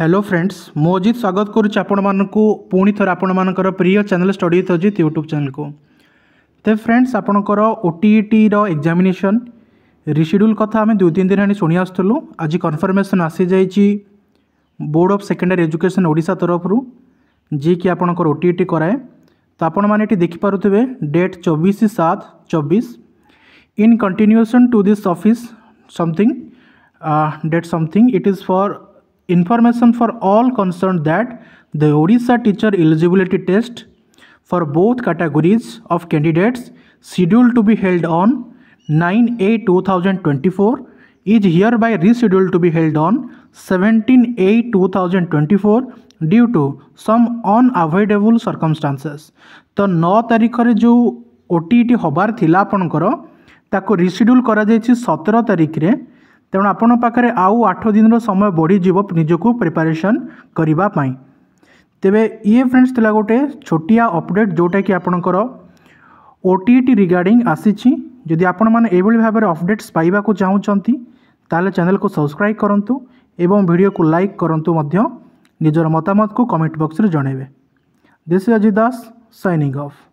hello friends মু অজিত স্বাগত করছি আপনার পুঁ থ আপনার প্রিয় channel study with Ajit YouTube ଚ୍ୟାନେଲକୁ তে ফ্রেন্ডস আপনার ওটিইটির এক্সামিনেসন রিসিড্যুল কথা আমি দুই তিন দিন হ্যাঁ শুনে আসুলু আজ কনফর্মেসন আসি যাই board of secondary education Odisha তরফর যিকি আপনার ওটিইটি করায়ে তো আপনার এটি দেখিপারে ডেট চবিশ সাত চবিশ in continuation to this office something date something it is for information for all concerned that the Odisha teacher eligibility test for both categories of candidates scheduled to be held on 9A 2024 is hereby rescheduled to be held on 17A 2024 due to some unavoidable circumstances ତ ନଅ ତାରିଖରେ ଯେଉଁ ଓ ଟି ଇ ଟି ହେବାର ଥିଲା ଆପଣଙ୍କର ତାକୁ reschedule କରାଯାଇଛି ସତର ତାରିଖରେ ତେଣୁ ଆପଣଙ୍କ ପାଖରେ ଆଉ ଆଠ ଦିନର ସମୟ ବଢ଼ିଯିବ ନିଜକୁ ପ୍ରିପାରେସନ୍ କରିବା ପାଇଁ ତେବେ ଇଏ ଫ୍ରେଣ୍ଡସ୍ ଥିଲା ଗୋଟେ ଛୋଟିଆ ଅପଡ଼େଟ୍ ଯେଉଁଟାକି ଆପଣଙ୍କର ଓ ଟି ଟି ରିଗାର୍ଡ଼ିଂ ଆସିଛି ଯଦି ଆପଣମାନେ ଏଭଳି ଭାବରେ ଅପଡ଼େଟ୍ସ ପାଇବାକୁ ଚାହୁଁଛନ୍ତି ତାହେଲେ ଚ୍ୟାନେଲ୍କୁ ସବସ୍କ୍ରାଇବ୍ କରନ୍ତୁ ଏବଂ ଭିଡ଼ିଓକୁ ଲାଇକ୍ କରନ୍ତୁ ମଧ୍ୟ ନିଜର ମତାମତକୁ କମେଣ୍ଟ ବକ୍ସରେ ଜଣାଇବେ this Ajit Das signing of